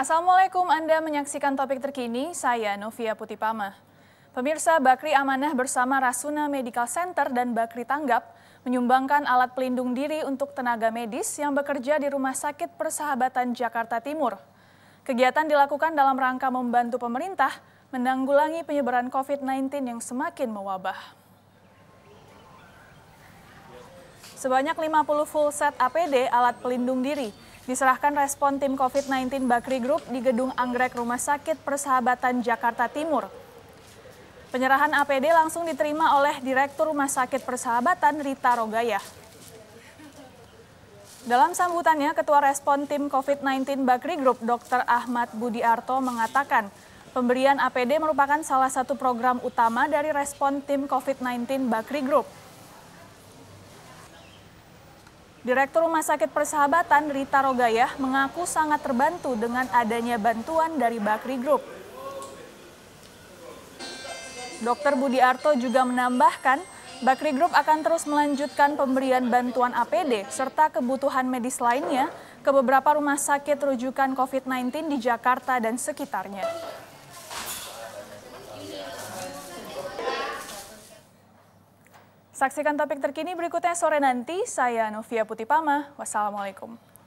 Assalamualaikum Anda menyaksikan topik terkini, saya Novia Putipama. Pemirsa Bakri Amanah bersama Rasuna Medical Center dan Bakri Tanggap menyumbangkan alat pelindung diri untuk tenaga medis yang bekerja di Rumah Sakit Persahabatan Jakarta Timur. Kegiatan dilakukan dalam rangka membantu pemerintah menanggulangi penyebaran COVID-19 yang semakin mewabah. Sebanyak 50 full set APD alat pelindung diri Diserahkan respon tim COVID-19 Bakri Group di Gedung Anggrek Rumah Sakit Persahabatan Jakarta Timur. Penyerahan APD langsung diterima oleh Direktur Rumah Sakit Persahabatan Rita Rogaya. Dalam sambutannya, Ketua Respon Tim COVID-19 Bakri Group Dr. Ahmad Budi Arto mengatakan, pemberian APD merupakan salah satu program utama dari respon tim COVID-19 Bakri Group. Direktur Rumah Sakit Persahabatan Rita Rogayah mengaku sangat terbantu dengan adanya bantuan dari Bakri Group. Dr. Budi Arto juga menambahkan, Bakri Group akan terus melanjutkan pemberian bantuan APD serta kebutuhan medis lainnya ke beberapa rumah sakit rujukan COVID-19 di Jakarta dan sekitarnya. Saksikan topik terkini berikutnya sore nanti. Saya Novia Putipama. Wassalamualaikum.